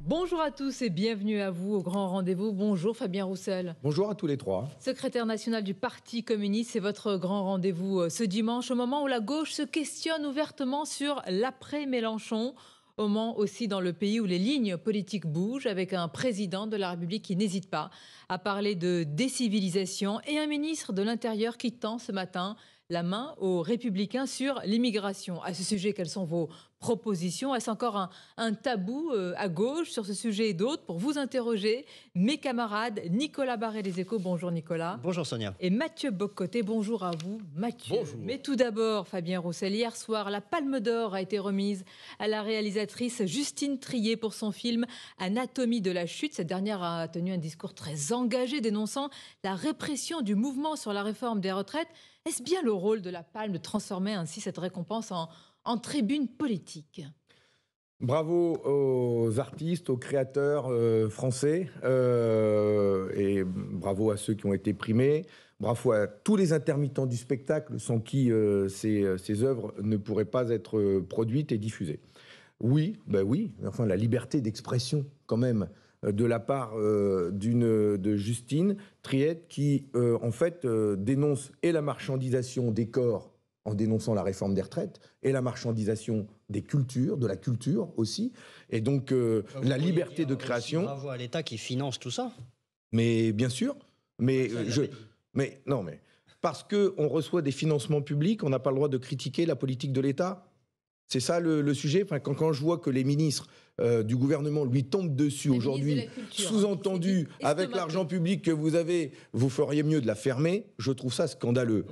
Bonjour à tous et bienvenue à vous au grand rendez-vous. Bonjour Fabien Roussel. Bonjour à tous les trois. Secrétaire national du Parti communiste, c'est votre grand rendez-vous euh, ce dimanche au moment où la gauche se questionne ouvertement sur l'après-Mélenchon. Au moment aussi dans le pays où les lignes politiques bougent, avec un président de la République qui n'hésite pas à parler de décivilisation et un ministre de l'Intérieur qui tend ce matin la main aux républicains sur l'immigration. À ce sujet, quels sont vos proposition Est-ce encore un, tabou euh, à gauche sur ce sujet et d'autres Pour vous interroger, mes camarades Nicolas Barré des Échos, bonjour Nicolas. Bonjour Sonia. Et Mathieu Boccoté. bonjour à vous Mathieu. Bonjour. Mais tout d'abord, Fabien Roussel, hier soir, la Palme d'Or a été remise à la réalisatrice Justine Trier pour son film Anatomie de la chute. Cette dernière a tenu un discours très engagé dénonçant la répression du mouvement sur la réforme des retraites. Est-ce bien le rôle de la Palme de transformer ainsi cette récompense en, en tribune politique. Bravo aux artistes, aux créateurs euh, français, euh, et bravo à ceux qui ont été primés. Bravo à tous les intermittents du spectacle sans qui euh, ces, œuvres ne pourraient pas être produites et diffusées. Oui, ben oui, enfin la liberté d'expression quand même de la part d'une de Justine Triette qui en fait dénonce et la marchandisation des corps en dénonçant la réforme des retraites et la marchandisation des cultures, de la culture aussi, et donc euh, bah, la liberté de création. à l'État qui finance tout ça. Mais bien sûr, mais euh, je, mais non, mais parce que on reçoit des financements publics, on n'a pas le droit de critiquer la politique de l'État. C'est ça le, sujet. quand, je vois que les ministres euh, du gouvernement lui tombent dessus aujourd'hui, hein. sous-entendu, avec l'argent public que vous avez, vous feriez mieux de la fermer, je trouve ça scandaleux.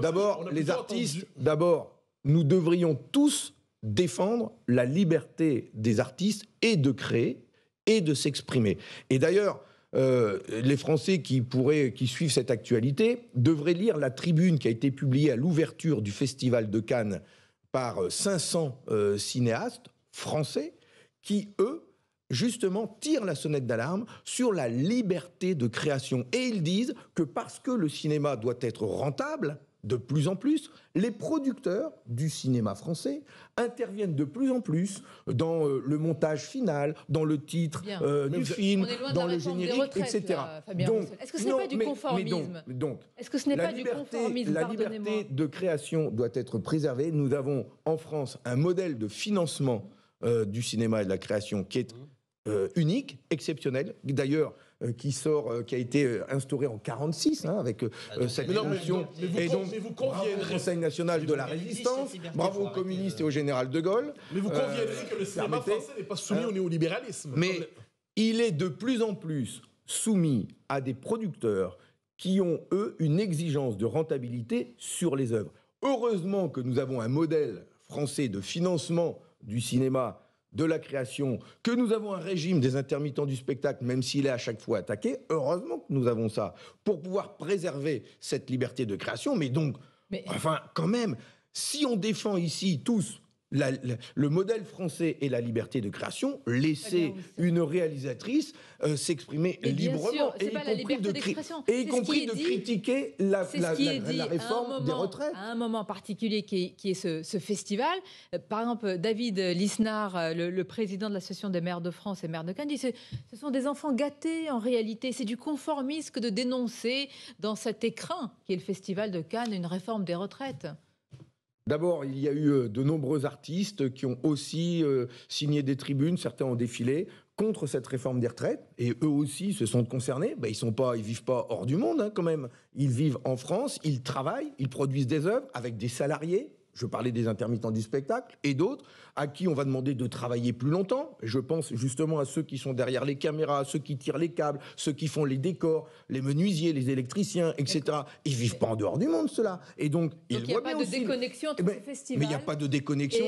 D'abord, les artistes, d'abord, nous devrions tous défendre la liberté des artistes et de créer et de s'exprimer. Et d'ailleurs, euh, les Français qui, pourraient, qui suivent cette actualité devraient lire la tribune qui a été publiée à l'ouverture du Festival de Cannes par 500 euh, euh, cinéastes français qui, eux, justement, tirent la sonnette d'alarme sur la liberté de création. Et ils disent que parce que le cinéma doit être rentable, de plus en plus, les producteurs du cinéma français interviennent de plus en plus dans euh, le montage final, dans le titre euh, du film, dans le générique, etc. donc, est-ce que ce n'est pas du conformisme La liberté de création doit être préservée. Nous avons en France un modèle de financement euh, du cinéma et de la création qui est unique, exceptionnel. D'ailleurs, euh, qui sort, euh, qui a été euh, instauré en 46 hein, avec ah, cette mais vous, et donc, Conseil national de la résistance. Bravo aux communistes et au général de Gaulle. Mais vous conviendrez que le cinéma français n'est pas soumis hein. au néolibéralisme. Mais il est de plus en plus soumis à des producteurs qui ont, eux, une exigence de rentabilité sur les œuvres. Heureusement que nous avons un modèle français de financement du cinéma de la création, que nous avons un régime des intermittents du spectacle, même s'il est à chaque fois attaqué, heureusement que nous avons ça, pour pouvoir préserver cette liberté de création, mais donc, enfin, quand même, si on défend ici tous le modèle français et la liberté de création laisser une réalisatrice euh, s'exprimer librement et y, compris de, critiquer la, réforme des retraites. À un moment particulier qui est, ce, festival, euh, par exemple David Lisnard, euh, le, président de l'association des maires de France et maires de Cannes, dit ce, ce sont des enfants gâtés en réalité, c'est du conformisme de dénoncer dans cet écrin qui est le festival de Cannes une réforme des retraites. D'abord, il y a eu euh, de nombreux artistes qui ont aussi euh, signé des tribunes, certains ont défilé contre cette réforme des retraites, et eux aussi se sont concernés. Bah, ils sont pas, ils vivent pas hors du monde hein, quand même. Ils vivent en France, ils travaillent, ils produisent des œuvres avec des salariés, je parlais des intermittents du spectacle, et d'autres à qui on va demander de travailler plus longtemps. Je pense justement à ceux qui sont derrière les caméras, ceux qui tirent les câbles, ceux qui font les décors, les menuisiers, les électriciens, etc. Ils vivent pas en dehors du monde, cela. Et donc, il n'y eh ben, a, pas de déconnexion euh, entre euh, Mais il n'y a pas de déconnexion.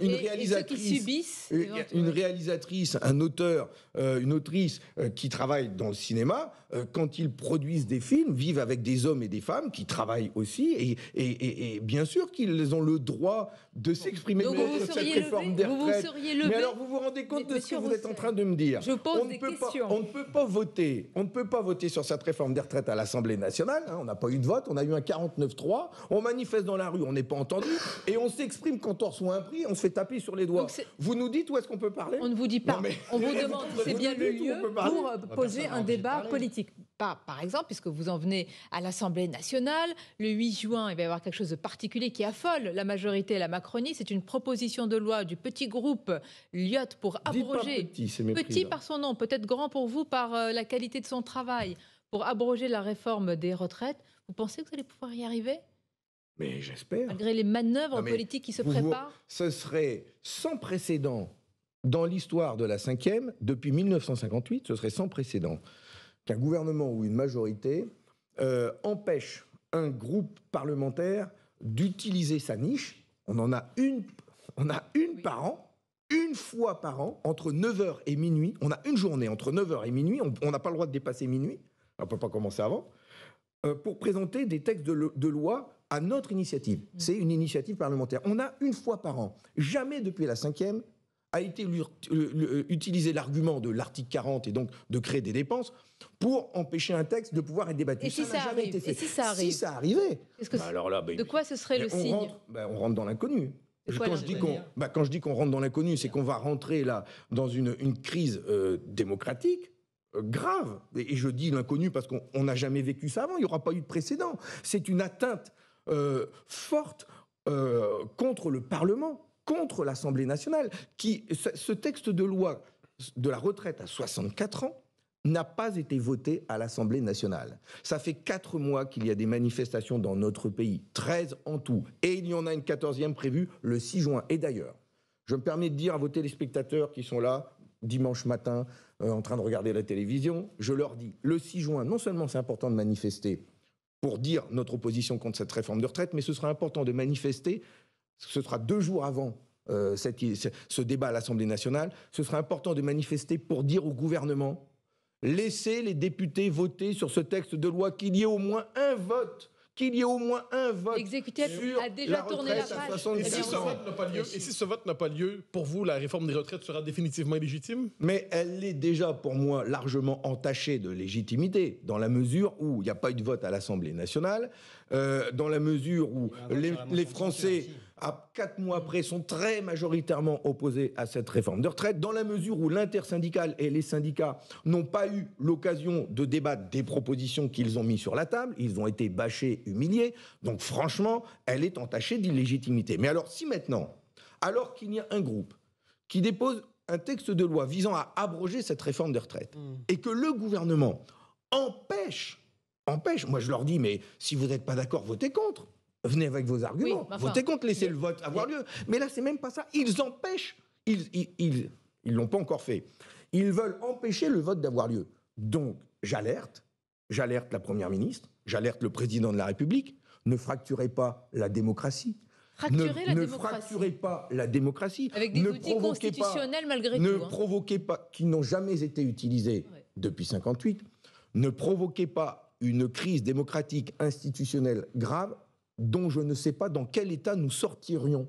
une réalisatrice, qui une réalisatrice, un auteur, euh, une autrice qui travaille dans le cinéma, quand ils produisent des films, vivent avec des hommes et des femmes qui travaillent aussi, et, et, bien sûr qu'ils ont le droit de s'exprimer sur cette réforme des retraites. Mais alors vous vous rendez compte de ce que vous êtes en train de me dire on ne peut pas voter. On ne peut pas voter sur cette réforme des retraites à l'Assemblée nationale. Hein. on n'a pas eu de vote. On a eu un 49-3. On manifeste dans la rue. On n'est pas entendu. Et on s'exprime quand on reçoit un prix. On se fait taper sur les doigts. Vous nous dites où est-ce qu'on peut parler On ne vous dit pas. On vous demande. C'est bien le lieu pour ah, poser un débat politique pas, par exemple, puisque vous en venez à l'Assemblée nationale, le 8 juin, il va y avoir quelque chose de particulier qui affole la majorité, la Macronie. C'est une proposition de loi du petit groupe Lyot pour abroger. petit, par son nom, peut-être grand pour vous par euh, la qualité de son travail, pour abroger la réforme des retraites. Vous pensez que vous allez pouvoir y arriver Mais j'espère. Malgré les manœuvres politiques qui se préparent Ce serait sans précédent dans l'histoire de la 5e, depuis 1958, ce serait sans précédent qu'un gouvernement ou une majorité euh, empêche un groupe parlementaire d'utiliser sa niche. On en a une, on a une par an, une fois par an, entre 9h et minuit. On a une journée entre 9h et minuit, on n'a pas le droit de dépasser minuit, on ne peut pas commencer avant, euh, pour présenter des textes de, de loi à notre initiative. Mmh. C'est une initiative parlementaire. On a une fois par an, jamais depuis la cinquième, a été euh, euh, utilisé l'argument de l'article 40 et donc de créer des dépenses pour empêcher un texte de pouvoir être débattu. Et si ça, si ça arrive arrivait, bah alors bah, de quoi ce serait le on signe bah, On rentre dans l'inconnu. quand, je dis qu'on, rentre dans l'inconnu, c'est qu'on va rentrer là dans une, crise euh, démocratique grave. Et, je dis l'inconnu parce qu'on n'a jamais vécu ça avant, il n'y aura pas eu de précédent. C'est une atteinte forte contre le Parlement contre l'Assemblée nationale, qui ce texte de loi de la retraite à 64 ans n'a pas été voté à l'Assemblée nationale. Ça fait quatre mois qu'il y a des manifestations dans notre pays, 13 en tout, et il y en a une 14 quatorzième prévue le 6 juin. Et d'ailleurs, je me permets de dire à vos téléspectateurs qui sont là dimanche matin euh, en train de regarder la télévision, je leur dis, le 6 juin, non seulement c'est important de manifester pour dire notre opposition contre cette réforme de retraite, mais ce sera important de manifester ce sera deux jours avant euh, ce débat à l'Assemblée nationale, ce sera important de manifester pour dire au gouvernement laissez les députés voter sur ce texte de loi, qu'il y ait au moins un vote qu'il y ait au moins un vote L'exécutif a déjà tourné la page. Et si, ce vote n'a pas lieu, pour vous, la réforme des retraites sera définitivement illégitime Mais elle est déjà, pour moi, largement entachée de légitimité, dans la mesure où il n'y a pas eu de vote à l'Assemblée nationale. Euh, dans la mesure où les, Français, à quatre mois après, sont très majoritairement opposés à cette réforme de retraite, dans la mesure où l'intersyndicale et les syndicats n'ont pas eu l'occasion de débattre des propositions qu'ils ont mises sur la table, ils ont été bâchés, humiliés, donc franchement, elle est entachée d'illégitimité. Mais alors si maintenant, alors qu'il y a un groupe qui dépose un texte de loi visant à abroger cette réforme de retraite mm. et que le gouvernement empêche empêche. Moi, je leur dis, mais si vous n'êtes pas d'accord, votez contre. Venez avec vos arguments. votez contre, laissez le vote avoir lieu. Mais là, c'est même pas ça. Ils empêchent. Ils ils, l'ont pas encore fait. Ils veulent empêcher le vote d'avoir lieu. Donc, j'alerte. J'alerte la Première ministre. J'alerte le Président de la République. Ne fracturez pas la démocratie. ne, fracturez pas la démocratie. Avec des ne outils constitutionnels malgré tout. Ne hein. provoquez pas, qui n'ont jamais été utilisés depuis 58, ne provoquez pas une crise démocratique institutionnelle grave dont je ne sais pas dans quel état nous sortirions.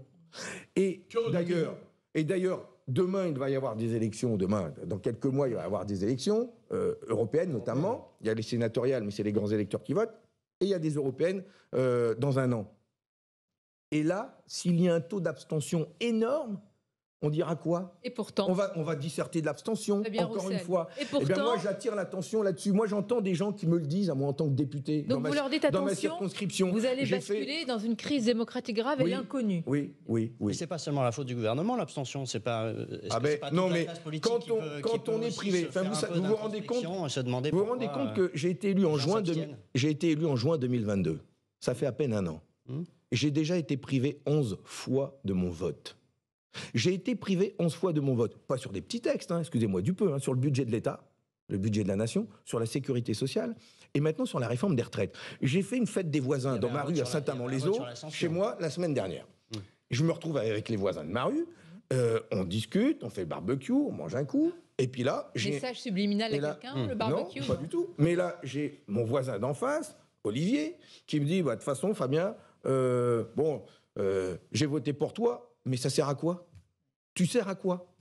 Et d'ailleurs, et d'ailleurs, demain il va y avoir des élections. Demain, dans quelques mois, il va y avoir des élections euh, européennes notamment. Il y a les sénatoriales, mais c'est les grands électeurs qui votent. Et il y a des européennes euh, dans un an. Et là, s'il y a un taux d'abstention énorme, on dira quoi Et pourtant. On va, on disserter de l'abstention, encore une fois. Et eh ben, pourtant. moi, j'attire l'attention là-dessus. Moi, j'entends des gens qui me le disent, à moi, en tant que député. Donc, dans ma, circonscription. Vous allez basculer dans une crise démocratique grave et inconnue. Oui, oui, oui. c'est pas seulement la faute du gouvernement, l'abstention. C'est pas. Euh, ah ben, non, mais quand on, est privé. vous, vous rendez compte. Vous vous rendez compte que j'ai été élu euh, en juin 2022. Ça fait à peine un an. Hmm. j'ai déjà été privé 11 fois de mon vote. J'ai été privé 11 fois de mon vote, pas sur des petits textes, hein, excusez-moi du peu, hein, sur le budget de l'État, le budget de la nation, sur la sécurité sociale, et maintenant sur la réforme des retraites. J'ai fait une fête des voisins dans ma rue à Saint-Amand-les-Eaux, chez moi, la semaine dernière. Mmh. Je me retrouve avec les voisins de ma rue, euh, on discute, on fait le barbecue, on mange un coup, et puis là... Message subliminal à quelqu'un, mmh. le barbecue Non, pas du tout. Mais là, j'ai mon voisin d'en face, Olivier, qui me dit, bah, de toute façon, Fabien, euh, bon, euh, j'ai voté pour toi, mais ça sert à quoi Tu sers à quoi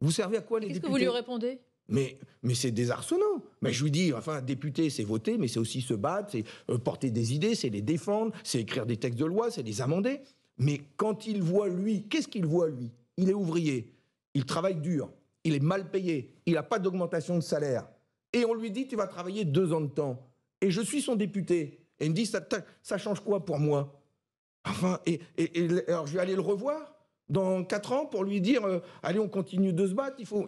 Vous servez à quoi les députés Qu'est-ce que vous lui répondez mais, mais c'est désarçonnant. Mais je lui dis, enfin, député, c'est voter, mais c'est aussi se battre, c'est euh, porter des idées, c'est les défendre, c'est écrire des textes de loi, c'est les amender. Mais quand il voit lui, qu'est-ce qu'il voit lui Il est ouvrier, il travaille dur, il est mal payé, il n'a pas d'augmentation de salaire. Et on lui dit, tu vas travailler deux ans de temps. Et je suis son député. Et il me dit, ça, change quoi pour moi Enfin, et, et alors je vais aller le revoir dans quatre ans pour lui dire euh, allez, on continue de se battre, il faut.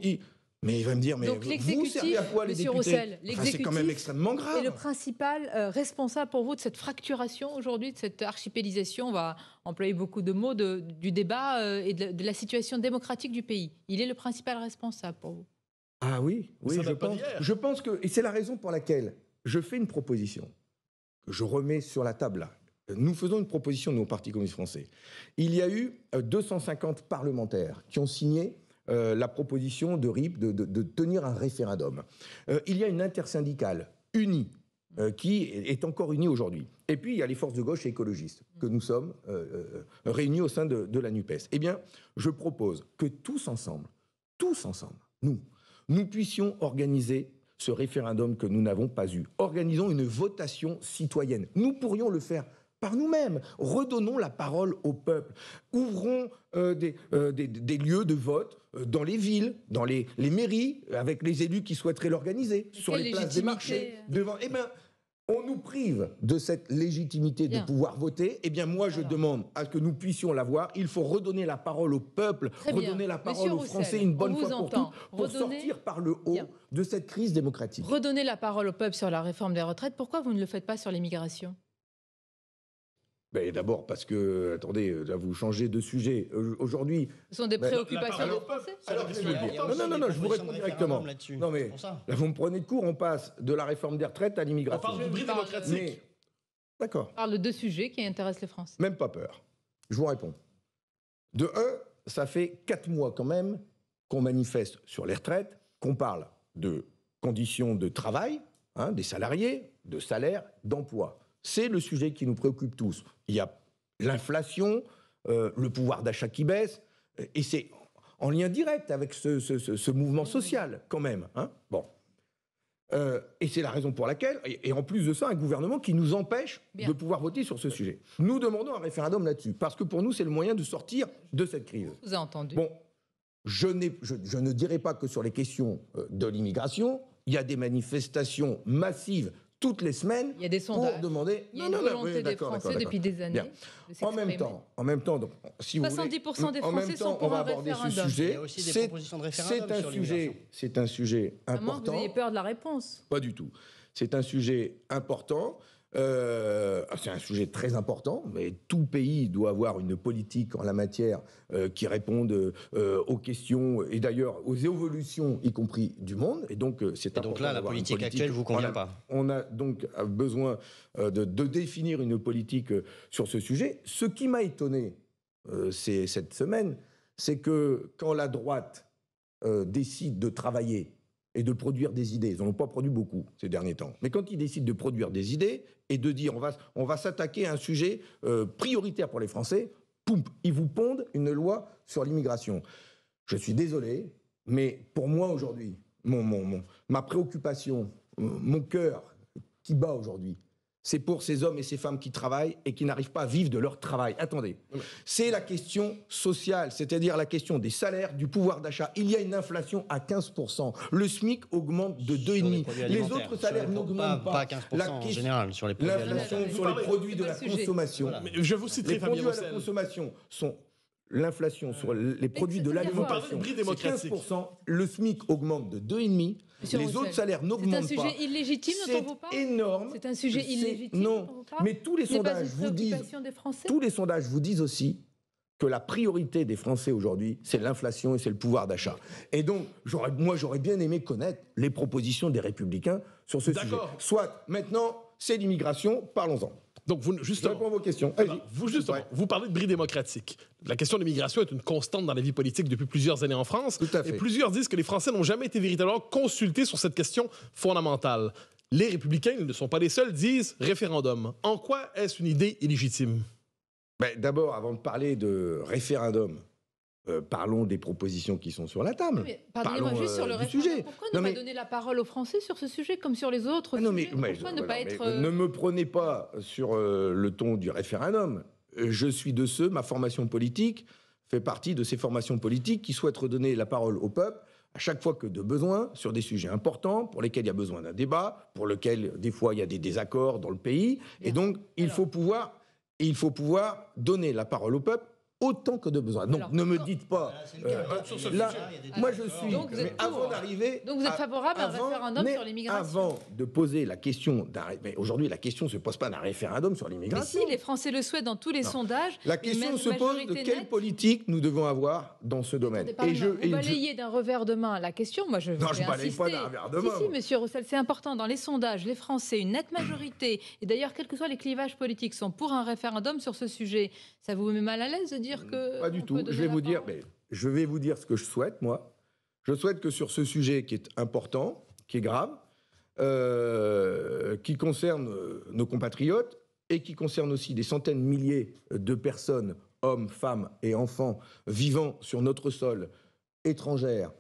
Mais il va me dire, mais vous, servez à quoi les députés C'est quand même extrêmement grave. Et le principal euh, responsable pour vous de cette fracturation aujourd'hui, de cette archipélisation, on va employer beaucoup de mots, de, du débat euh, et de, la situation démocratique du pays. Il est le principal responsable pour vous Ah oui, oui je pense, je pense que... Et c'est la raison pour laquelle je fais une proposition que je remets sur la table là, nous faisons une proposition, nous, nos Parti communiste français. Il y a eu 250 euh, parlementaires qui ont signé euh, la proposition de RIP de, tenir un référendum. Euh, il y a une intersyndicale unie qui est encore unie aujourd'hui. Et puis, il y a les forces de gauche et écologistes que nous sommes réunis au sein de, de la NUPES. Eh bien, je propose que tous ensemble, tous ensemble, nous, nous puissions organiser ce référendum que nous n'avons pas eu. Organisons une votation citoyenne. Nous pourrions le faire par nous-mêmes. Redonnons la parole au peuple. Ouvrons euh, euh, des, lieux de vote euh, dans les villes, dans les, mairies, avec les élus qui souhaiteraient l'organiser, sur les places des marchés, hein. devant. Eh ben, on nous prive de cette légitimité de pouvoir voter, eh bien moi je demande à ce que nous puissions l'avoir. Il faut redonner la parole au peuple, redonner la parole aux Français une bonne fois pour toutes, pour sortir par le haut de cette crise démocratique. Redonner la parole au peuple sur la réforme des retraites, pourquoi vous ne le faites pas sur l'immigration ben, d'abord parce que, attendez, euh, vous changez de sujet. Aujourd'hui... Ce sont des ben, préoccupations des Français alors, je Non, non, non, non je vous réponds directement. Non mais, vous me prenez de court, on passe de la réforme des retraites à l'immigration. On parle de deux sujets qui intéressent les Français. Même pas peur. Je vous réponds. De un, ça fait quatre mois quand même qu'on manifeste sur les retraites, qu'on parle de conditions de travail, hein, des salariés, de salaire, d'emploi c'est le sujet qui nous préoccupe tous. Il y a l'inflation, euh, le pouvoir d'achat qui baisse, euh, et c'est en lien direct avec ce, mouvement social, quand même. Hein. bon. Euh, et c'est la raison pour laquelle, et, en plus de ça, un gouvernement qui nous empêche de pouvoir voter sur ce sujet. Nous demandons un référendum là-dessus, parce que pour nous, c'est le moyen de sortir de cette crise. Vous avez entendu. Bon, je, ne dirai pas que sur les questions de l'immigration, il y a des manifestations massives toutes les semaines il y a des pour demander. Il y a une non, volonté des Français depuis des années. en même temps, en même temps, donc, si 70 vous voulez, des Français sont pour on va un aborder référendum. ce sujet. C'est un sujet, c'est un sujet important. À moins que vous ayez peur de la réponse. Pas du tout. C'est un sujet important. Euh, c'est un sujet très important, mais tout pays doit avoir une politique en la matière euh, qui réponde euh, aux questions et d'ailleurs aux évolutions, y compris du monde. Et donc, c'est Donc là, la politique, actuelle vous convient pas. On a donc besoin de, de, définir une politique sur ce sujet. Ce qui m'a étonné cette semaine, c'est que quand la droite décide de travailler et de produire des idées. Ils n'en ont pas produit beaucoup ces derniers temps. Mais quand ils décident de produire des idées et de dire on va, on va s'attaquer à un sujet euh, prioritaire pour les Français, poum, ils vous pondent une loi sur l'immigration. Je suis désolé, mais pour moi aujourd'hui, mon, mon, mon, ma préoccupation, euh, mon cœur qui bat aujourd'hui, c'est pour ces hommes et ces femmes qui travaillent et qui n'arrivent pas à vivre de leur travail. Attendez, c'est la question sociale, c'est-à-dire la question des salaires, du pouvoir d'achat. Il y a une inflation à 15%. Le SMIC augmente de 2,5%. Les, les, autres salaires n'augmentent pas. Pas, 15% en général, sur les produits alimentaires. sur les produits de la consommation. je vous citerai Les produits de la consommation sont l'inflation sur les produits de l'alimentation, c'est 15%. Le SMIC augmente de 2,5% les autres salaires n'augmentent pas. C'est un sujet illégitime on énorme. C'est un sujet illégitime Non, mais tous les sondages vous disent... tous les sondages vous disent aussi que la priorité des Français aujourd'hui, c'est l'inflation et c'est le pouvoir d'achat. Et donc, moi, j'aurais bien aimé connaître les propositions des Républicains sur ce sujet. Soit, maintenant, c'est l'immigration, parlons-en. Donc, vous, justement, vos questions. vous, justement, vous parlez de bris démocratique. La question de l'immigration est une constante dans la vie politique depuis plusieurs années en France. Tout à fait. Et plusieurs disent que les Français n'ont jamais été véritablement consultés sur cette question fondamentale. Les républicains, ils ne sont pas les seuls, disent référendum. En quoi est-ce une idée illégitime ben, D'abord, avant de parler de référendum, euh, parlons des propositions qui sont sur la table. Mais pardonnez juste sur euh, le référendum, Sujet. Pourquoi ne pas donner la parole aux Français sur ce sujet comme sur les autres mais, ne me prenez pas sur euh, le ton du référendum. Je suis de ceux, ma formation politique fait partie de ces formations politiques qui souhaitent redonner la parole au peuple à chaque fois que de besoin sur des sujets importants pour lesquels il y a besoin d'un débat, pour lesquels des fois il y a des désaccords dans le pays. Et donc, il faut pouvoir... Il faut pouvoir donner la parole au peuple autant que de besoin. Donc ne me dites pas. Ah, euh, moi je suis. avant d'arriver. Donc vous êtes favorable à, un référendum sur l'immigration. Avant de poser la question d'un. Aujourd'hui, la question ne se pose pas d'un référendum sur l'immigration. Mais si les Français le souhaitent dans tous les sondages. La question se pose de quelle politique nous devons avoir dans ce domaine. et je, vous balayez d'un revers de main la question. Moi je. Non, je balaye pas d'un revers de main. Si, Monsieur Roussel, c'est important. Dans les sondages, les Français, une nette majorité, et d'ailleurs quels que soient les clivages politiques, sont pour un référendum sur ce sujet. Ça vous met mal à l'aise de dire pas du tout. Je vais vous dire, mais je vais vous dire ce que je souhaite, moi. Je souhaite que sur ce sujet qui est important, qui est grave, euh, qui concerne euh, nos compatriotes et qui concerne aussi des centaines de milliers de personnes, hommes, femmes et enfants, vivant sur notre sol, étrangère,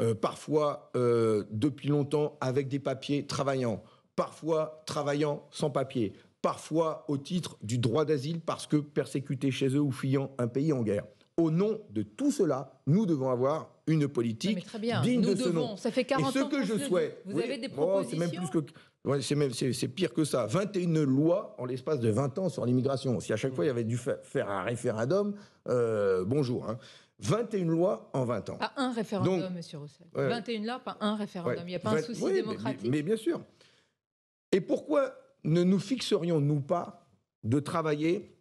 euh, parfois depuis longtemps avec des papiers travaillant, parfois travaillant sans papier, parfois au titre du droit d'asile parce que persécutés chez eux ou fuyant un pays en guerre. Au nom de tout cela, nous devons avoir une politique très bien. digne nous de devons. ce nom. Ça fait 40 Et ce ans que, je souhaite, vous avez des propositions. Oh, c'est même plus que Ouais, c'est pire que ça. 21 lois en l'espace de 20 ans sur l'immigration. Si à chaque fois il y avait dû faire un référendum, euh, bonjour. Hein. 21 lois en 20 ans. Pas un référendum, monsieur Roussel. 21 lois, pas un référendum. Il n'y a pas un souci démocratique. mais, bien sûr. Et pourquoi ne nous fixerions-nous pas de travailler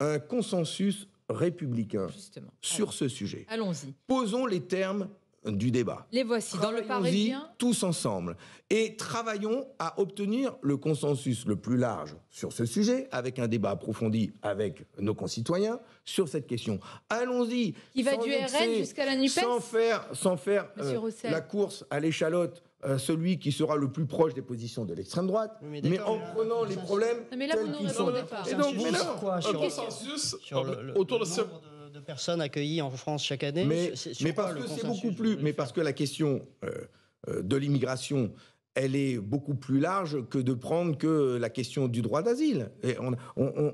un consensus républicain sur ce sujet Allons-y. Posons les termes du débat. Les voici dans le Parisien. Tous ensemble. Et travaillons à obtenir le consensus le plus large sur ce sujet, avec un débat approfondi avec nos concitoyens sur cette question. Allons-y. va du RN jusqu'à la NUPES Sans faire, sans faire euh, la course à l'échalote euh, celui qui sera le plus proche des positions de l'extrême droite, mais, en prenant les problèmes mais là, tels qu'ils sont. Pas. Et donc, vous, quoi, sur, consensus autour nombre de, de personnes accueillies en France chaque année. Mais, mais parce que c'est beaucoup plus. Mais parce que la question euh, euh, de l'immigration elle est beaucoup plus large que de prendre que la question du droit d'asile. On,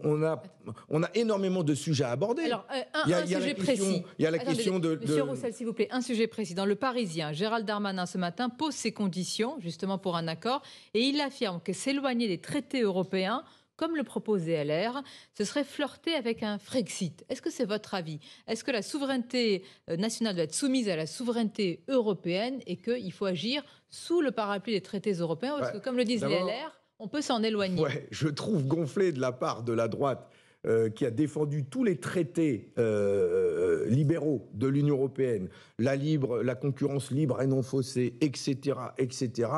on, a, on a énormément de sujets à aborder. Alors, euh, un, sujet précis. Il y a la question de... Monsieur Roussel, s'il vous plaît, un sujet précis. Dans Le Parisien, Gérald Darmanin, ce matin, pose ses conditions, justement, pour un accord, et il affirme que s'éloigner des traités européens comme le proposait LR, ce serait flirter avec un Frexit. Est-ce que c'est votre avis Est-ce que la souveraineté euh, nationale doit être soumise à la souveraineté européenne et qu'il faut agir sous le parapluie des traités européens Parce que, comme le disent les LR, on peut s'en éloigner. Oui, je trouve gonflé de la part de la droite euh, qui a défendu tous les traités euh, euh, libéraux de l'Union européenne, la libre, la concurrence libre et non faussée, etc., etc.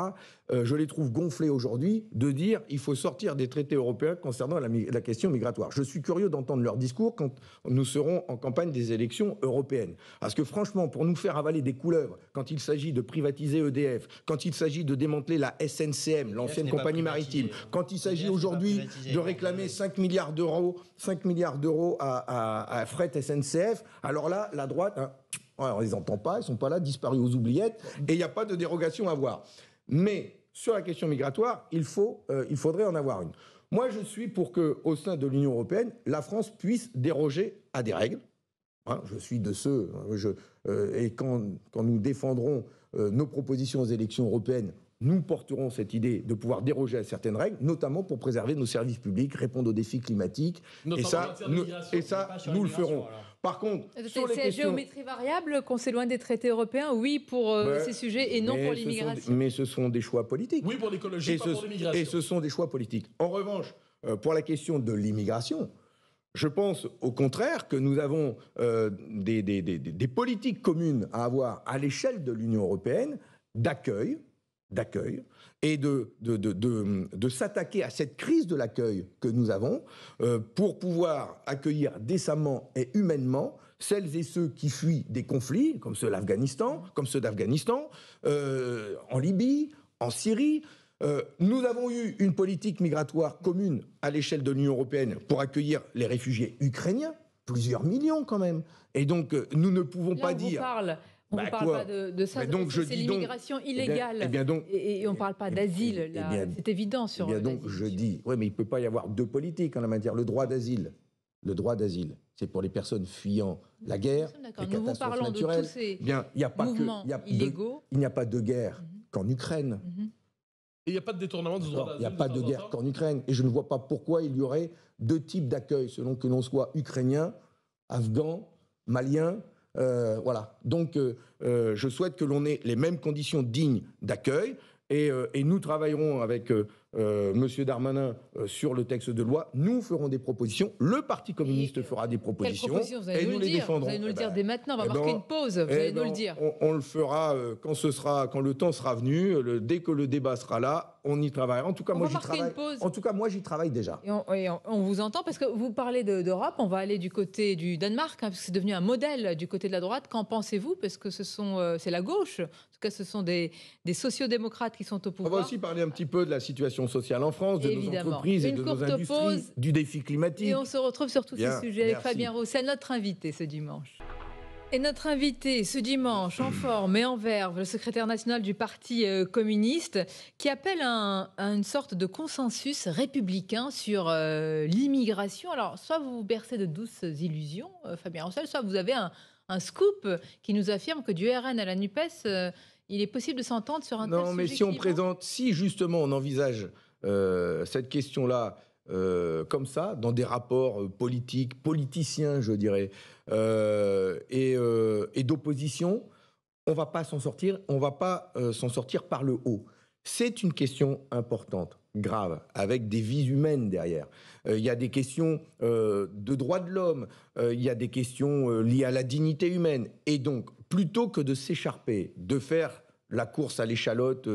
je les trouve gonflés aujourd'hui de dire il faut sortir des traités européens concernant la, la question migratoire. Je suis curieux d'entendre leur discours quand nous serons en campagne des élections européennes, parce que franchement, pour nous faire avaler des couleuvres quand il s'agit de privatiser EDF, quand il s'agit de démanteler la SNCM, e l'ancienne compagnie maritime, quand il e s'agit aujourd'hui de réclamer 5 milliards d'euros 5 milliards d'euros à, fret SNCF. Alors là, la droite, on hein, ne les entend pas, ils sont pas là, disparus aux oubliettes, et il n'y a pas de dérogation à voir Mais sur la question migratoire, il, faut, euh, il faudrait en avoir une. Moi, je suis pour que, au sein de l'Union européenne, la France puisse déroger à des règles. Hein, je suis de ceux. Je, euh, et quand, quand nous défendrons euh, nos propositions aux élections européennes, nous porterons cette idée de pouvoir déroger à certaines règles, notamment pour préserver nos services publics, répondre aux défis climatiques. et ça, nous, et ça, nous le ferons. Par contre, C'est la géométrie variable qu'on s'éloigne des traités européens, oui pour euh, ces sujets et non pour l'immigration. Mais ce sont des choix politiques. Oui pour l'écologie, pas pour l'immigration. Et ce sont des choix politiques. En revanche, euh, pour la question de l'immigration, je pense au contraire que nous avons euh, des politiques communes à avoir à l'échelle de l'Union européenne d'accueil, d'accueil et de, de, s'attaquer à cette crise de l'accueil que nous avons euh, pour pouvoir accueillir décemment et humainement celles et ceux qui fuient des conflits, comme ceux d'Afghanistan, comme ceux d'Afghanistan, euh, en Libye, en Syrie. Euh, nous avons eu une politique migratoire commune à l'échelle de l'Union européenne pour accueillir les réfugiés ukrainiens, plusieurs millions quand même. Et donc, nous ne pouvons pas dire. On ne bah, parle pas de, ça. Mais donc je dis l'immigration illégale. et, on ne parle pas eh d'asile. Eh c'est évident sur. Eh bien donc je dis, oui, mais il ne peut pas y avoir deux politiques en la matière. Le droit d'asile, le droit d'asile, c'est pour les personnes fuyant la guerre, les Nous catastrophes naturelles. Ces eh bien, il n'y a pas que, illégaux. il n'y a pas de guerre mhm. qu'en Ukraine. Mhm. Et il n'y a pas de détournement du droit d'asile. Il n'y a pas de guerre qu'en Ukraine. Et je ne vois pas pourquoi il y aurait deux types d'accueil selon que l'on soit ukrainien, afghan, malien euh, voilà. Donc, euh, euh, je souhaite que l'on ait les mêmes conditions dignes d'accueil. Et, et, nous travaillerons avec euh, Monsieur Darmanin euh, sur le texte de loi. Nous ferons des propositions. Le Parti communiste fera des propositions. et nous, les défendrons. Vous allez nous le eh dire ben, dès maintenant. On va eh marquer ben, une pause. Vous eh allez nous le ben, dire. On, le fera euh, quand ce sera, quand le temps sera venu. Le, dès que le débat sera là, on y travaille. En tout cas, moi, j'y travaille. En tout cas, moi, j'y travaille déjà. on, vous entend parce que vous parlez d'Europe. on va aller du côté du Danemark hein, parce que c'est devenu un modèle du côté de la droite. Qu'en pensez-vous Parce que ce sont, c'est la gauche. En tout cas, ce sont des, des sociodémocrates qui sont au pouvoir. On va aussi parler un petit peu de la situation social en France, de nos entreprises et Une de nos industries, pause, du défi climatique. Et on se retrouve sur tous ces sujets avec Fabien Roussel, notre invité ce dimanche. Et notre invité ce dimanche, en forme et en verve, le secrétaire national du Parti euh, communiste, qui appelle un, à une sorte de consensus républicain sur euh, l'immigration. Alors, soit vous vous bercez de douces illusions, euh, Fabien Roussel, soit vous avez un, un scoop qui nous affirme que du RN à la NUPES, il est possible de s'entendre sur un non, Non, mais si on présente, si justement on envisage euh, cette question-là euh, comme ça, dans des rapports euh, politiques, politiciens, je dirais, et, et d'opposition, on va pas s'en sortir, on va pas s'en sortir par le haut. C'est une question importante, grave, avec des vies humaines derrière. Euh, il y a des questions euh, de droits de l'homme, euh, il y a des questions liées à la dignité humaine. Et donc, plutôt que de s'écharper, de faire la course à l'échalote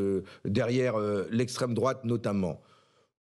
derrière l'extrême droite notamment,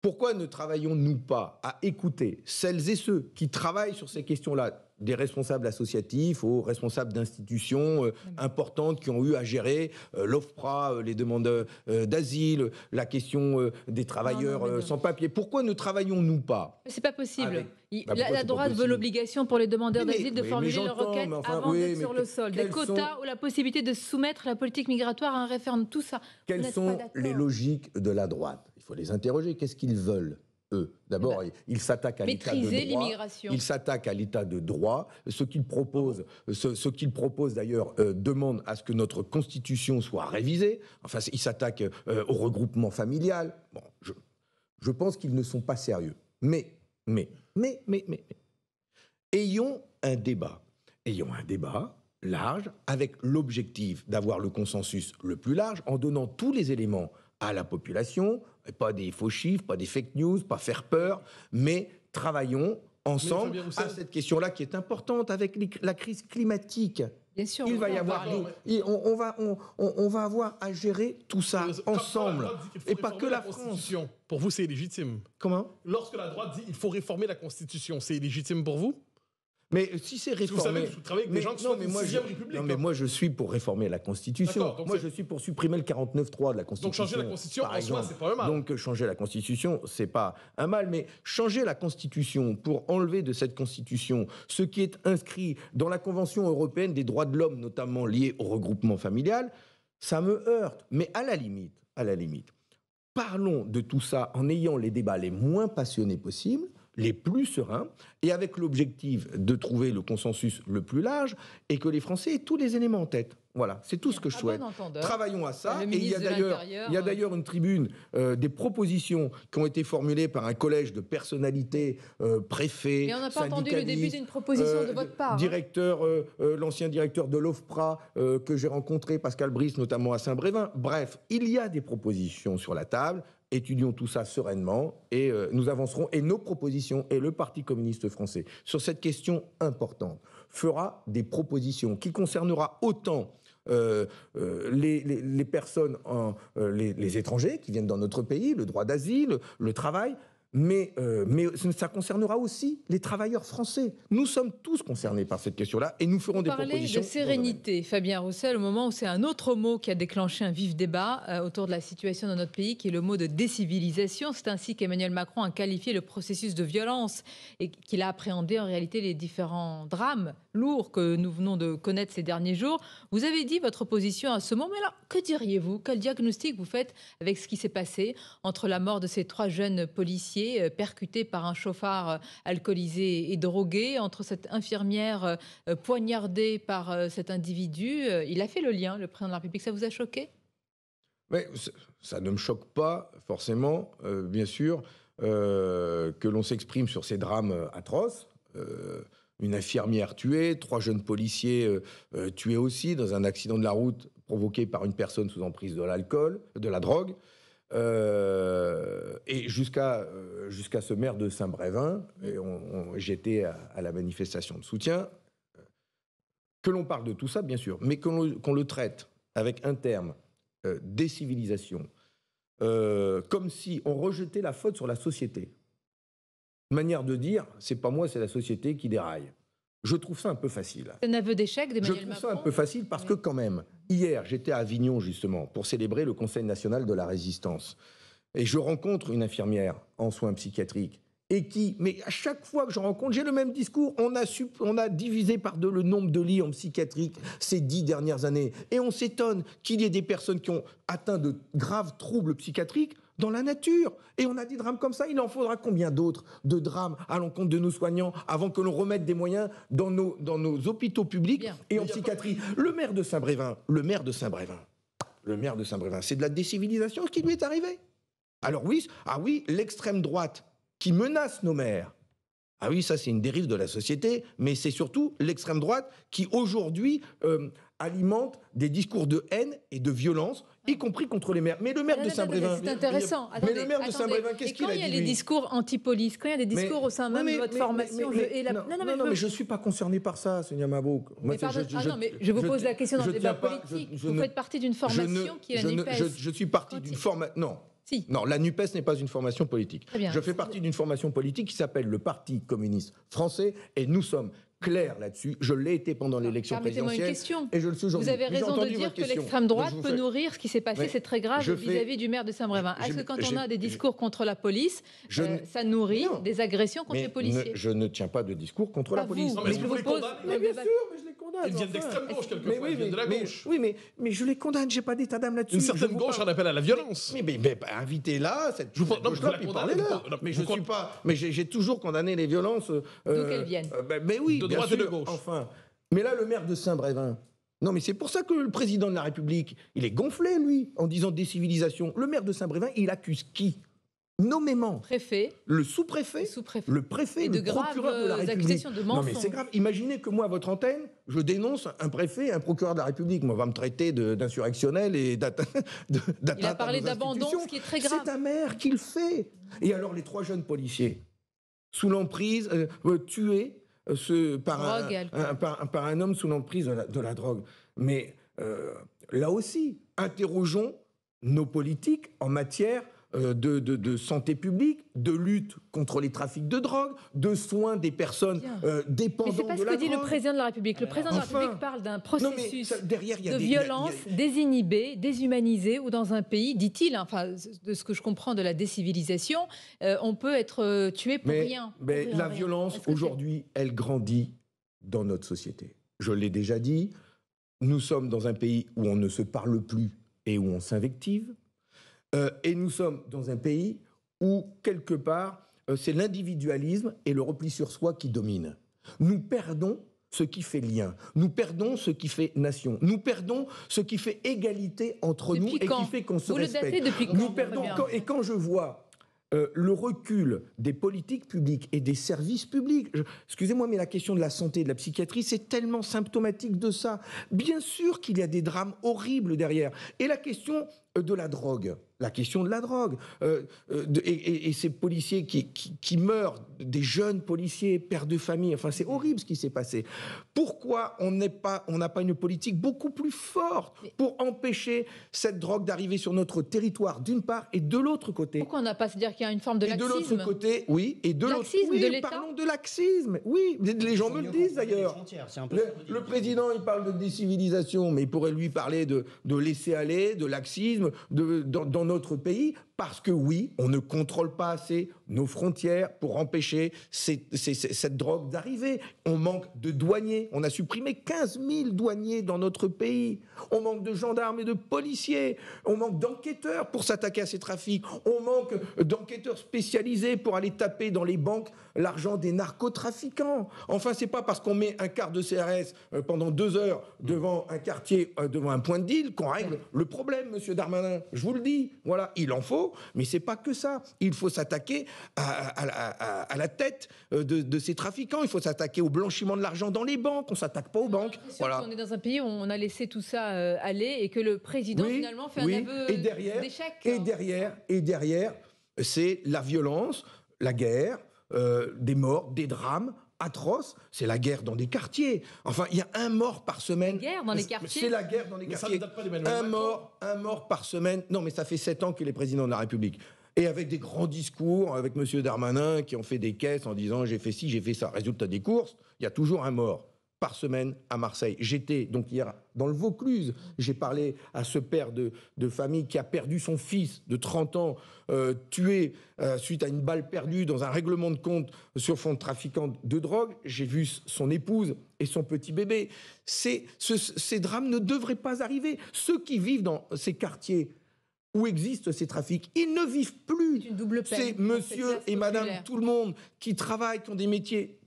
pourquoi ne travaillons-nous pas à écouter celles et ceux qui travaillent sur ces questions-là, des responsables associatifs aux responsables d'institutions euh, importantes qui ont eu à gérer euh, l'OFPRA, euh, les demandes d'asile, la question des travailleurs sans papier. Pourquoi ne travaillons-nous pas C'est pas possible. Bah, la, droite veut l'obligation pour les demandeurs d'asile de formuler leur requête avant d'être sur le sol. Des quotas ou la possibilité de soumettre la politique migratoire à un référendum, tout ça. Quelles sont les logiques de la droite faut les interroger. Qu'est-ce qu'ils veulent eux. D'abord, eh ben, ils s'attaquent à l'État de droit. Ils s'attaquent à l'État de droit. Ce qu'ils proposent, ce, qu'ils proposent d'ailleurs, euh, demande à ce que notre Constitution soit révisée. Enfin, ils s'attaquent euh, au regroupement familial. Bon, je, pense qu'ils ne sont pas sérieux. mais, mais, mais, mais, mais, ayons un débat. Ayons un débat large avec l'objectif d'avoir le consensus le plus large en donnant tous les éléments à la population, pas des faux chiffres, pas des fake news, pas faire peur, mais travaillons ensemble à cette question-là qui est importante avec la crise climatique. Bien sûr, il va y avoir, on, on, va, on, va avoir à gérer tout ça ensemble, et pas que la, la France. Pour vous, c'est illégitime. Comment Lorsque la droite dit qu'il faut réformer la Constitution, c'est illégitime pour vous mais si c'est réformé, vous, vous travaillez avec des gens qui sont mais moi, je, Non, hein. mais moi je suis pour réformer la Constitution. Moi je suis pour supprimer le 49.3 de la Constitution. Donc changer la Constitution, c'est pas un mal. Donc changer la Constitution, c'est pas un mal, mais changer la Constitution pour enlever de cette Constitution ce qui est inscrit dans la Convention européenne des droits de l'homme, notamment lié au regroupement familial, ça me heurte. Mais à la limite, à la limite, parlons de tout ça en ayant les débats les moins passionnés possibles les plus sereins et avec l'objectif de trouver le consensus le plus large et que les Français aient tous les éléments en tête. Voilà, c'est tout ce que je souhaite. Travaillons à ça. Et il y a d'ailleurs, une tribune euh, des propositions qui ont été formulées par un collège de personnalités, euh, préfets, Mais on n'a pas entendu le début d'une proposition de euh, votre part. Hein. Directeur, euh, l'ancien directeur de l'OFPRA que j'ai rencontré, Pascal Brice, notamment à Saint-Brévin. Bref, il y a des propositions sur la table étudions tout ça sereinement et euh, nous avancerons. Et nos propositions, et le Parti communiste français, sur cette question importante, fera des propositions qui concernera autant euh, euh, les, personnes, les étrangers qui viennent dans notre pays, le droit d'asile, le travail, mais, euh, mais ça concernera aussi les travailleurs français. Nous sommes tous concernés par cette question-là et nous ferons des propositions. de sérénité, Fabien Roussel, au moment où c'est un autre mot qui a déclenché un vif débat euh, autour de la situation dans notre pays, qui est le mot de décivilisation. C'est ainsi qu'Emmanuel Macron a qualifié le processus de violence et qu'il a appréhendé en réalité les différents drames lourds que nous venons de connaître ces derniers jours. Vous avez dit votre position à ce moment, mais alors que diriez-vous Quel diagnostic vous faites avec ce qui s'est passé entre la mort de ces trois jeunes policiers euh, percuté par un chauffard euh, alcoolisé et drogué, entre cette infirmière euh, poignardée par cet individu. Il a fait le lien, le président de la République. Ça vous a choqué mais ça ne me choque pas forcément, bien sûr, que l'on s'exprime sur ces drames atroces. une infirmière tuée, trois jeunes policiers tués aussi dans un accident de la route provoqué par une personne sous emprise de l'alcool, de la drogue. Euh, et jusqu'à euh, jusqu'à ce maire de Saint-Brévin, j'étais à, la manifestation de soutien. Euh, que l'on parle de tout ça, bien sûr, mais qu'on le traite avec un terme décivilisation, comme si on rejetait la faute sur la société. Manière de dire, c'est pas moi, c'est la société qui déraille. Je trouve ça un peu facile. Un aveu d'échec d'Emmanuel Macron. Je trouve ça un peu facile parce que quand même, hier, j'étais à Avignon justement pour célébrer le Conseil national de la résistance. Et je rencontre une infirmière en soins psychiatriques et qui, mais à chaque fois que je rencontre, j'ai le même discours. On a, on a divisé par deux le nombre de lits en psychiatrique ces dix dernières années. Et on s'étonne qu'il y ait des personnes qui ont atteint de graves troubles psychiatriques dans la nature. Et on a des drames comme ça. Il en faudra combien d'autres de drames à l'encontre de nos soignants avant que l'on remette des moyens dans nos, dans nos hôpitaux publics et en psychiatrie Le maire de Saint-Brévin, le maire de Saint-Brévin, le maire de Saint-Brévin, c'est de la décivilisation qui lui est arrivé. Alors oui, ah oui, l'extrême droite qui menace nos maires. Ah oui, ça c'est une dérive de la société, mais c'est surtout l'extrême droite qui aujourd'hui euh, alimente des discours de haine et de violence, y compris contre les maires. Mais le maire de Saint-Brévin. C'est intéressant. mais le maire de Saint-Brévin, qu'est-ce qu'il a dit Quand il y a des discours anti-police, quand il y a des discours au sein même de votre formation. Non, non, non mais, je ne suis pas concerné par ça, Sonia Mabouk. Ah je, mais je vous pose la question dans le débat politique. vous faites partie d'une formation qui est la NUPES. Je, suis partie d'une formation. Non. Si. Non, la NUPES n'est pas une formation politique. je fais partie d'une formation politique qui s'appelle le Parti communiste français et nous sommes clair là-dessus. Je l'ai été pendant l'élection présidentielle. question. Et je le suis aujourd'hui. Vous avez raison de dire que l'extrême droite peut nourrir ce qui s'est passé. C'est très grave vis-à-vis du maire de Saint-Brévin. Est-ce que quand on a des discours contre la police, euh, ça nourrit des agressions contre les policiers Je ne tiens pas de discours contre la police. Ils viennent d'extrême gauche quelquefois, mais oui, ils viennent mais, de la gauche. oui, mais, je les condamne, j'ai pas d'état d'âme là-dessus. Une certaine gauche en appelle à la violence. Mais, mais, mais bah, invitez-la, cette je vous, cette je la puis Mais je suis pas, mais j'ai toujours condamné les violences. Euh, D'où qu'elles viennent. Euh, bah, mais oui, de droite et de gauche. Enfin, mais là, le maire de Saint-Brévin. Non, mais c'est pour ça que le président de la République, il est gonflé, lui, en disant décivilisation. Le maire de Saint-Brévin, il accuse qui nommément préfet, le sous-préfet, le préfet, de procureur de la euh, République. non mais c'est grave. Imaginez que moi, à votre antenne, je dénonce un préfet, un procureur de la République. Moi, on va me traiter d'insurrectionnel et d'atteinte. Il a parlé d'abandon, ce qui est très grave. C'est amer qu'il fait. Et alors, les trois jeunes policiers, sous l'emprise, euh, euh, tués ce, par, un, par, un, homme sous l'emprise de, la drogue. Mais là aussi, interrogeons nos politiques en matière euh, de, santé publique, de lutte contre les trafics de drogue, de soins des personnes dépendantes euh, de la Mais c'est pas ce que dit le président de la République. Le euh, président de la République parle d'un processus de violence désinhibée, déshumanisée, où dans un pays, dit-il, hein, enfin, de ce que je comprends de la décivilisation, on peut être tué pour rien. Mais la violence, aujourd'hui, elle grandit dans notre société. Je l'ai déjà dit, nous sommes dans un pays où on ne se parle plus et où on s'invective. Euh, et nous sommes dans un pays où, quelque part, euh, c'est l'individualisme et le repli sur soi qui dominent. Nous perdons ce qui fait lien. Nous perdons ce qui fait nation. Nous perdons ce qui fait égalité entre nous et qui fait qu'on se vous respecte. depuis nous perdons quand, et quand je vois euh, le recul des politiques publiques et des services publics. Excusez-moi, mais la question de la santé et de la psychiatrie, c'est tellement symptomatique de ça. Bien sûr qu'il y a des drames horribles derrière. Et la question de la drogue la question de la drogue, euh, euh, et, ces policiers qui, meurent, des jeunes policiers, pères de famille, enfin c'est horrible ce qui s'est passé. Pourquoi on n'est pas, on n'a pas une politique beaucoup plus forte pour empêcher cette drogue d'arriver sur notre territoire d'une part et de l'autre côté Pourquoi on n'a pas, cest dire qu'il y a une forme de et De l'autre côté, oui, et de l'autre côté, oui, parlons de laxisme, oui, les gens me le disent d'ailleurs. Le, le, président, il parle de décivilisation, mais il pourrait lui parler de, de laisser aller, de laxisme, de, dans, dans notre pays parce que oui, on ne contrôle pas assez nos frontières pour empêcher cette drogue d'arriver. On manque de douaniers. On a supprimé 15 000 douaniers dans notre pays. On manque de gendarmes et de policiers. On manque d'enquêteurs pour s'attaquer à ces trafics. On manque d'enquêteurs spécialisés pour aller taper dans les banques l'argent des narcotrafiquants. Enfin, c'est pas parce qu'on met un quart de CRS euh, pendant deux heures devant un quartier, euh, devant un point de deal qu'on règle le problème, monsieur Darmanin. Je vous le dis. Voilà, il en faut, mais c'est pas que ça. Il faut s'attaquer à, la tête euh, de, ces trafiquants. Il faut s'attaquer au blanchiment de l'argent dans les banques. On s'attaque pas aux banques. On est dans un pays où on a laissé tout ça euh, aller et que le président finalement fait un aveu euh, d'échec. Et derrière, et derrière, c'est la violence, la guerre, des morts, des drames, atroce, c'est la guerre dans des quartiers. Enfin, il y a un mort par semaine. La guerre dans les quartiers C'est la guerre dans les quartiers. un mort, un mort par semaine. Non, mais ça fait sept ans que est président de la République. Et avec des grands discours, avec M. Darmanin qui ont fait des caisses en disant j'ai fait ci, j'ai fait ça. Résultat des courses, il y a toujours un mort par semaine à Marseille. J'étais donc hier dans le Vaucluse, j'ai parlé à ce père de, famille qui a perdu son fils de 30 ans, euh, tué euh, suite à une balle perdue dans un règlement de compte sur fonds de trafiquant de drogue. J'ai vu son épouse et son petit bébé. Ces, ces drames ne devraient pas arriver. Ceux qui vivent dans ces quartiers où existent ces trafics. Ils ne vivent plus. C'est monsieur et madame tout le monde qui travaillent, qui ont des métiers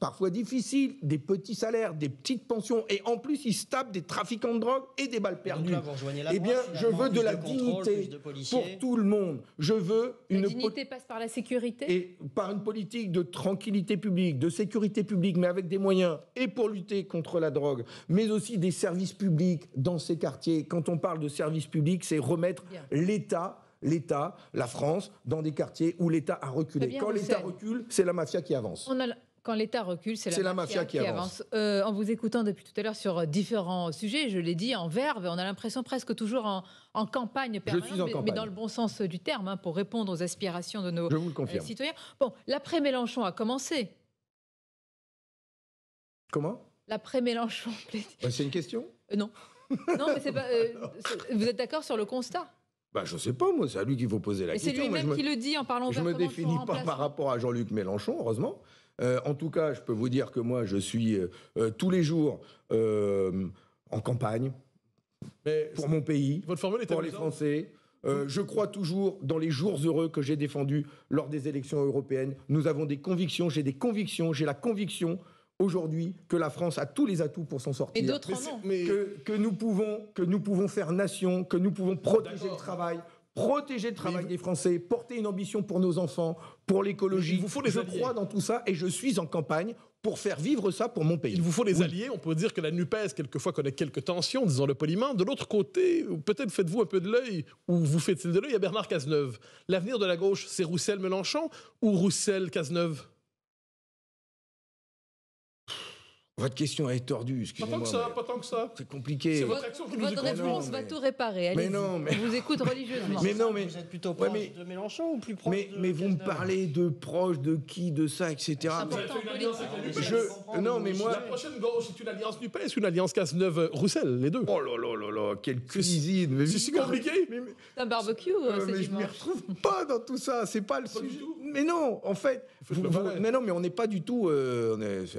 parfois difficiles, des petits salaires, des petites pensions, et en plus ils se tapent des trafiquants de drogue et des balles perdues. eh bien, je veux de la dignité pour tout le monde. Je veux une la dignité passe par la sécurité et par une politique de tranquillité publique, de sécurité publique, mais avec des moyens et pour lutter contre la drogue, mais aussi des services publics dans ces quartiers. Quand on parle de services publics, c'est remettre l'État l'État, la France, dans des quartiers où l'État a reculé. Quand l'État recule, c'est la mafia qui avance. On a quand l'État recule, c'est la, mafia qui, avance. Euh, en vous écoutant depuis tout à l'heure sur euh, différents sujets, je l'ai dit, en verbe, on a l'impression presque toujours en, campagne mais, dans le bon sens du terme, hein, pour répondre aux aspirations de nos euh, citoyens. Bon, l'après Mélenchon a commencé. Comment L'après Mélenchon. Bah, c'est une question Non. Non, mais c'est vous êtes d'accord sur le constat bah, je sais pas, moi, c'est à lui qu'il faut poser la question. C'est lui-même qui le dit en parlant Je me définis pas par rapport à Jean-Luc Mélenchon, heureusement. Euh, en tout cas, je peux vous dire que moi, je suis euh, euh, tous les jours en campagne pour mon pays, pour les Français. je crois toujours dans les jours heureux que j'ai défendus lors des élections européennes. Nous avons des convictions, j'ai des convictions, j'ai la conviction aujourd'hui que la France a tous les atouts pour s'en sortir. Et d'autres que, que nous pouvons faire nation, que nous pouvons protéger le travail, protéger le travail des Français, porter une ambition pour nos enfants, pour l'écologie. vous faut des je crois dans tout ça et je suis en campagne pour faire vivre ça pour mon pays. Il vous faut des alliés. On peut dire que la NUPES, quelquefois, connaît quelques tensions, disons-le poliment. De l'autre côté, peut-être faites-vous un peu de l'œil, ou vous faites de l'œil à Bernard Cazeneuve. L'avenir de la gauche, c'est Roussel-Mélenchon ou Roussel-Cazeneuve Votre question est tordue. Pas tant que ça, pas tant que ça. C'est compliqué. votre réponse va tout réparer. Allez mais non, mais... On vous écoute religieusement. mais non, mais... Vous êtes plutôt proche de Mélenchon ou plus proche mais, de. Mais vous me parlez de proche, de qui, de ça, etc. Je... Je... Euh, non, mais moi. La prochaine gauche, c'est une alliance du PS, une alliance casse neuve roussel les deux. Oh là là là là, quelle cuisine. C'est si compliqué. C'est un barbecue, c'est euh, euh, Mais je ne me retrouve pas dans tout ça. C'est pas le sujet. Mais non, en fait. Mais non, mais on n'est pas du tout.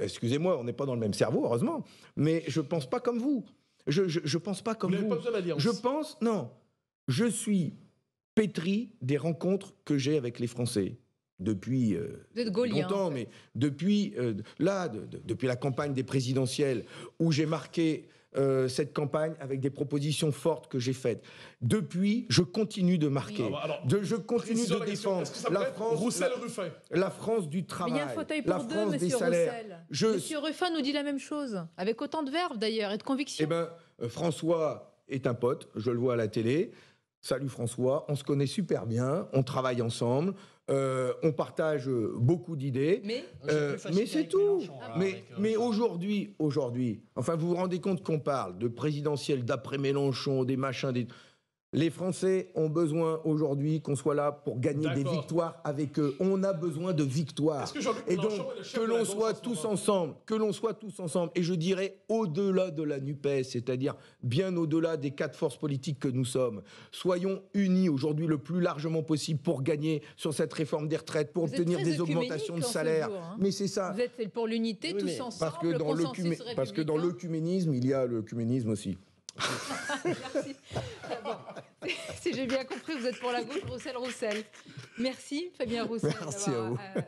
Excusez-moi, on n'est pas dans le même cerveau, heureusement, mais je pense pas comme vous. Je, je, pense pas comme vous. je pense, non, je suis pétri des rencontres que j'ai avec les Français depuis euh, longtemps, mais depuis, euh, depuis la campagne des présidentielles, où j'ai marqué euh, cette campagne avec des propositions fortes que j'ai faites. Depuis, je continue de marquer. Ah bah de, je continue de défendre la France, du travail. il y a un fauteuil pour la deux, France des Roussel. Je... Monsieur Ruffin nous dit la même chose, avec autant de verve d'ailleurs et de conviction. Eh ben, euh, François est un pote, je le vois à la télé. Salut François, on se connaît super bien, on travaille ensemble. Euh, on partage euh, beaucoup d'idées. Mais, euh, c'est tout. mais, mais aujourd'hui, aujourd'hui, enfin, vous vous rendez compte qu'on parle de présidentiel d'après Mélenchon, des machins, des. Les Français ont besoin aujourd'hui qu'on soit là pour gagner des victoires avec eux. On a besoin de victoires. Et donc, que l'on soit tous ensemble, que l'on soit tous ensemble, et je dirais au-delà de la NUPES, c'est-à-dire bien au-delà des quatre forces politiques que nous sommes, soyons unis aujourd'hui le plus largement possible pour gagner sur cette réforme des retraites, pour obtenir des augmentations de salaire. Hein. Mais c'est ça. Vous êtes pour l'unité, tous ensemble, parce que dans le Parce que dans l'œcuménisme, il y a l'œcuménisme aussi. Merci. Euh, si j'ai bien compris, vous êtes pour la gauche Roussel-Roussel. Merci Fabien Roussel. Merci